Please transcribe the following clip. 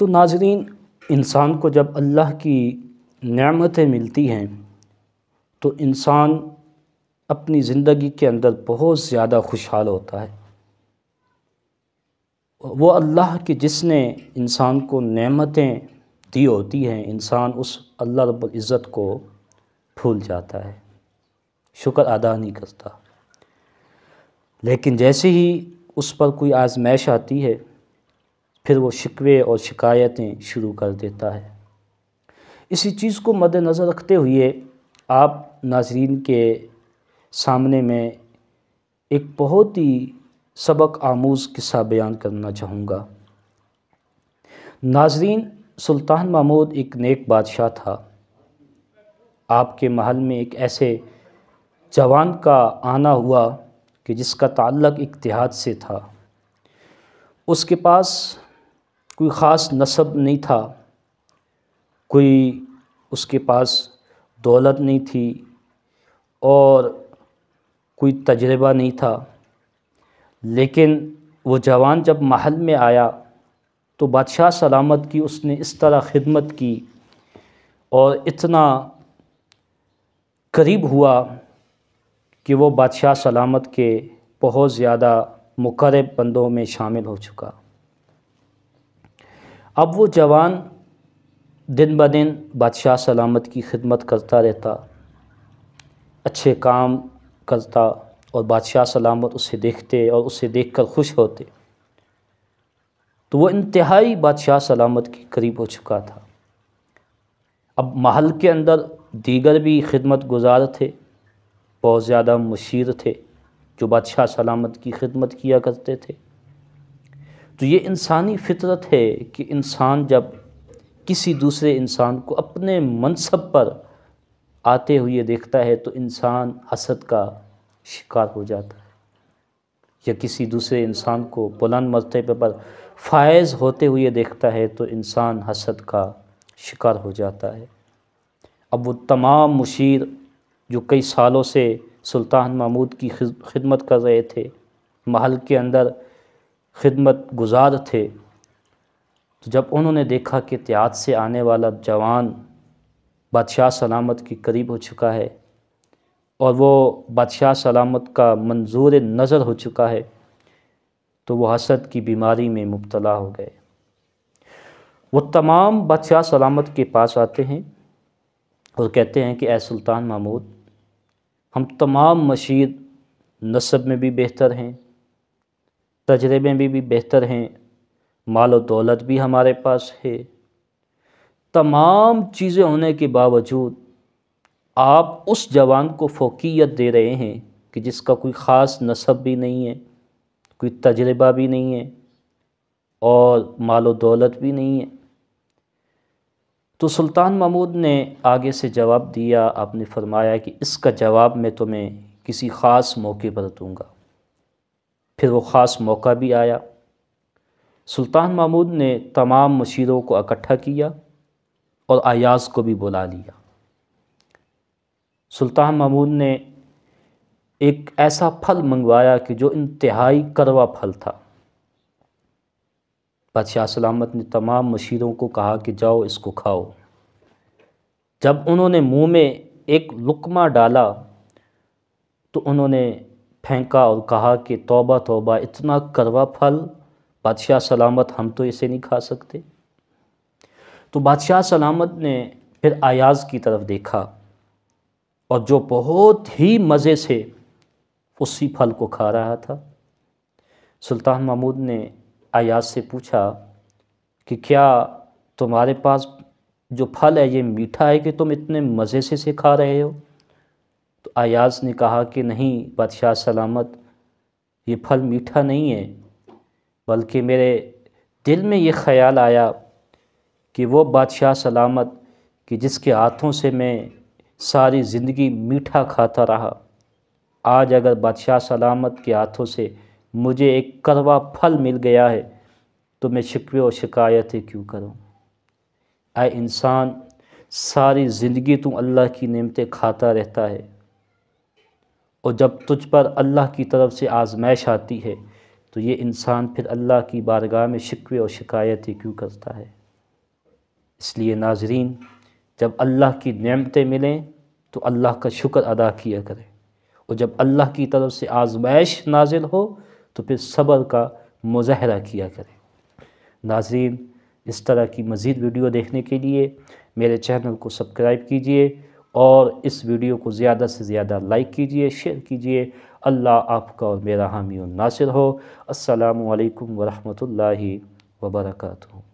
तो नाजरीन इंसान को जब अल्लाह की नमतें मिलती हैं तो इंसान अपनी ज़िंदगी के अंदर बहुत ज़्यादा खुशहाल होता है वो अल्लाह के जिसने इंसान को नमतें दी होती हैं इंसान उस अल्लाह इज़्ज़त को भूल जाता है शुक्र अदा नहीं करता लेकिन जैसे ही उस पर कोई आजमाइश आती है फिर वो शिकवे और शिकायतें शुरू कर देता है इसी चीज़ को मद्दनज़र रखते हुए आप नाजरीन के सामने में एक बहुत ही सबक आमूज़ किस्सा बयान करना चाहूँगा नाजरीन सुल्तान महमूद एक नेक बादशाह था आपके महल में एक ऐसे जवान का आना हुआ कि जिसका ताल्लक इतिहाद से था उसके पास कोई ख़ास नस्ब नहीं था कोई उसके पास दौलत नहीं थी और कोई तजर्बा नहीं था लेकिन वो जवान जब महल में आया तो बादशाह सलामत की उसने इस तरह खिदमत की और इतना करीब हुआ कि वो बादशाह सलामत के बहुत ज़्यादा मुकरब बंदों में शामिल हो चुका अब वो जवान दिन ब दिन बादशाह सलामत की खिदमत करता रहता अच्छे काम करता और बादशाह सलामत उसे देखते और उसे देख कर खुश होते तो वह इंतहाई बादशाह सलामत के करीब हो चुका था अब महल के अंदर दीगर भी खिदमत गुजार थे बहुत ज़्यादा मुशीर थे जो बादशाह सलामत की खिदमत किया करते थे तो ये इंसानी फितरत है कि इंसान जब किसी दूसरे इंसान को अपने मनसब पर आते हुए देखता है तो इंसान हसद का शिकार हो जाता है या किसी दूसरे इंसान को बुलंद मरतबे पर फायज़ होते हुए देखता है तो इंसान हसद का शिकार हो जाता है अब वो तमाम मुशीर जो कई सालों से सुल्तान महमूद की खिदमत कर रहे थे महल के अंदर खिदमत गुजार थे तो जब उन्होंने देखा कि त्यात से आने वाला जवान बादशाह सलामत के करीब हो चुका है और वो बादशाह सलामत का मंजूर नज़र हो चुका है तो वो हसद की बीमारी में मुबतला हो गए वो तमाम बादशाह सलामत के पास आते हैं और कहते हैं कि ए सुल्तान महमूद हम तमाम मशीर नस्ब में भी बेहतर हैं तजर्बे में भी बेहतर हैं माल और दौलत भी हमारे पास है तमाम चीज़ें होने के बावजूद आप उस जवान को फोकियत दे रहे हैं कि जिसका कोई ख़ास नसब भी नहीं है कोई तजर्बा भी नहीं है और माल और दौलत भी नहीं है तो सुल्तान महमूद ने आगे से जवाब दिया आपने फरमाया कि इसका जवाब मैं तुम्हें किसी ख़ास मौके पर दूँगा फिर वो ख़ास मौका भी आया सुल्तान महमूद ने तमाम मशीरों को इकट्ठा किया और अयाज को भी बुला लिया सुल्तान महमूद ने एक ऐसा फल मंगवाया कि जो इंतहाई करवा फल था बादशाह सलामत ने तमाम मशीरों को कहा कि जाओ इसको खाओ जब उन्होंने मुंह में एक लुकमा डाला तो उन्होंने फेंका और कहा कि तौबा तौबा इतना करवा फल बादशाह सलामत हम तो इसे नहीं खा सकते तो बादशाह सलामत ने फिर आयाज की तरफ देखा और जो बहुत ही मज़े से उसी फल को खा रहा था सुल्तान महमूद ने आयाज से पूछा कि क्या तुम्हारे पास जो फल है ये मीठा है कि तुम इतने मज़े से इसे खा रहे हो तो अयाज ने कहा कि नहीं बादशाह सलामत ये फल मीठा नहीं है बल्कि मेरे दिल में ये ख्याल आया कि वो बादशाह सलामत कि जिसके हाथों से मैं सारी ज़िंदगी मीठा खाता रहा आज अगर बादशाह सलामत के हाथों से मुझे एक करवा फल मिल गया है तो मैं शिकवे और शिकायतें क्यों करूं? आए इंसान सारी ज़िंदगी तू अल्लाह की नेमतें खाता रहता है और जब तुझ पर अल्लाह की तरफ से आजमाइश आती है तो ये इंसान फिर अल्लाह की बारगाह में शिकवे और शिकायत ही क्यों करता है इसलिए नाजरीन जब अल्लाह की नमतें मिलें तो अल्लाह का शुक्र अदा किया करें और जब अल्लाह की तरफ से आजमाइश नाजिल हो तो फिर सब्र का मुजाहरा किया करें नाजरीन इस तरह की मज़ीद वीडियो देखने के लिए मेरे चैनल को सब्सक्राइब कीजिए और इस वीडियो को ज़्यादा से ज़्यादा लाइक कीजिए शेयर कीजिए अल्लाह आपका और मेरा हामी और नासिर हो असलकम वरहमल वबरकू